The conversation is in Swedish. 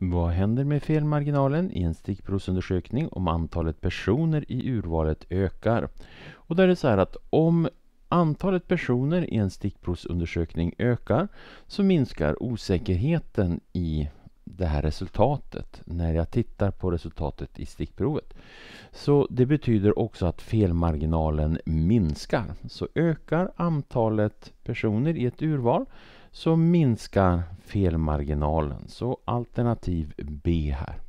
Vad händer med felmarginalen i en stickprovsundersökning om antalet personer i urvalet ökar? Och där är det så här att om antalet personer i en stickprovsundersökning ökar så minskar osäkerheten i det här resultatet när jag tittar på resultatet i stickprovet. Så det betyder också att felmarginalen minskar. Så ökar antalet personer i ett urval så minskar felmarginalen. Så alternativ B här.